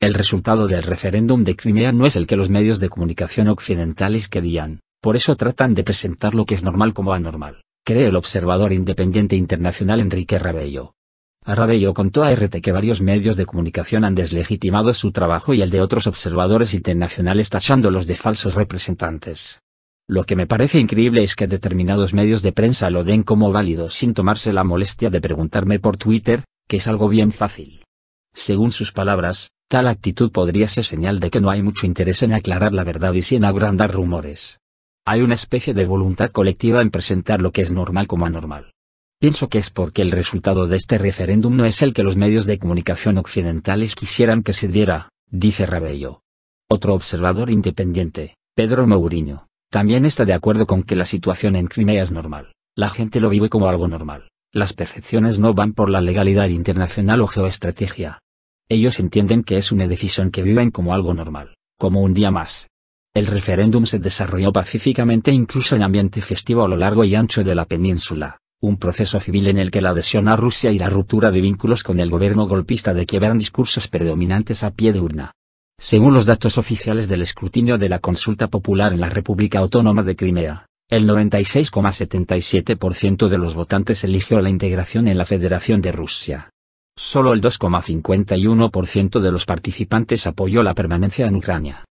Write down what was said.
El resultado del referéndum de Crimea no es el que los medios de comunicación occidentales querían, por eso tratan de presentar lo que es normal como anormal, cree el observador independiente internacional Enrique Rabello. Rabello contó a RT que varios medios de comunicación han deslegitimado su trabajo y el de otros observadores internacionales tachándolos de falsos representantes. Lo que me parece increíble es que determinados medios de prensa lo den como válido sin tomarse la molestia de preguntarme por Twitter, que es algo bien fácil. Según sus palabras, tal actitud podría ser señal de que no hay mucho interés en aclarar la verdad y sin agrandar rumores. Hay una especie de voluntad colectiva en presentar lo que es normal como anormal. Pienso que es porque el resultado de este referéndum no es el que los medios de comunicación occidentales quisieran que se diera, dice Rabello. Otro observador independiente, Pedro Mourinho, también está de acuerdo con que la situación en Crimea es normal. La gente lo vive como algo normal. Las percepciones no van por la legalidad internacional o geoestrategia. Ellos entienden que es una decisión que viven como algo normal, como un día más. El referéndum se desarrolló pacíficamente incluso en ambiente festivo a lo largo y ancho de la península, un proceso civil en el que la adhesión a Rusia y la ruptura de vínculos con el gobierno golpista de Kiev discursos predominantes a pie de urna. Según los datos oficiales del escrutinio de la consulta popular en la República Autónoma de Crimea, el 96,77% de los votantes eligió la integración en la Federación de Rusia. Solo el 2,51% de los participantes apoyó la permanencia en Ucrania.